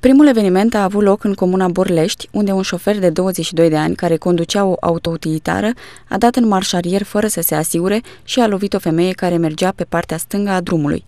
Primul eveniment a avut loc în comuna Borlești, unde un șofer de 22 de ani care conducea o autoutilitară a dat în marșarier fără să se asigure și a lovit o femeie care mergea pe partea stângă a drumului.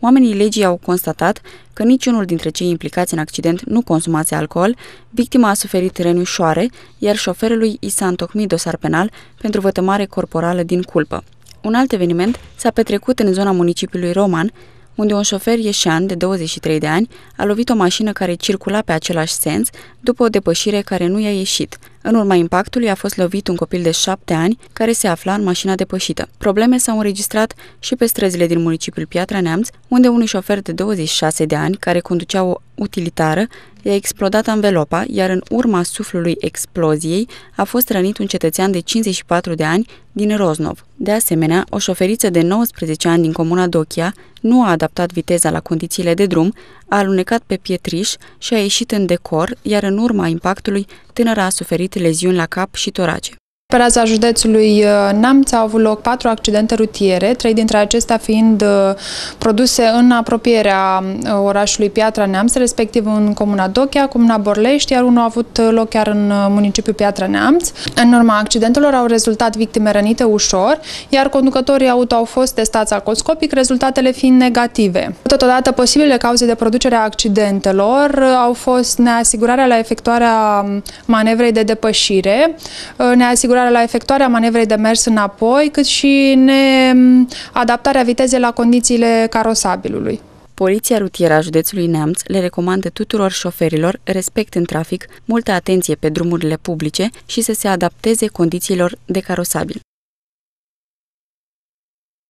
Oamenii legii au constatat că niciunul dintre cei implicați în accident nu consumase alcool, victima a suferit răni ușoare, iar șoferului i s-a întocmit dosar penal pentru vătămare corporală din culpă. Un alt eveniment s-a petrecut în zona municipiului Roman, unde un șofer ieșean de 23 de ani a lovit o mașină care circula pe același sens după o depășire care nu i-a ieșit. În urma impactului a fost lovit un copil de șapte ani care se afla în mașina depășită. Probleme s-au înregistrat și pe străzile din municipiul Piatra Neamț, unde unui șofer de 26 de ani, care conducea o utilitară, i-a explodat anvelopa, iar în urma suflului exploziei a fost rănit un cetățean de 54 de ani din Roznov. De asemenea, o șoferiță de 19 ani din comuna Dochia nu a adaptat viteza la condițiile de drum, a alunecat pe pietriș și a ieșit în decor, iar în urma impactului tânăra a suferit suferit leziuni la cap și torace. Pe raza județului uh, Namț au avut loc patru accidente rutiere, trei dintre acestea fiind uh, produse în apropierea uh, orașului Piatra Neamț, respectiv în comuna Dochea, comuna Borlești, iar unul a avut loc chiar în municipiul Piatra Neamț. În urma accidentelor au rezultat victime rănite ușor, iar conducătorii auto au fost testați alcoscopic, rezultatele fiind negative. Totodată, posibile cauze de producere a accidentelor au fost neasigurarea la efectuarea um, manevrei de depășire, neasigurarea asigurarea la efectuarea manevrei de mers înapoi, cât și adaptarea vitezei la condițiile carosabilului. Poliția rutieră a județului Neamț le recomandă tuturor șoferilor respect în trafic, multă atenție pe drumurile publice și să se adapteze condițiilor de carosabil.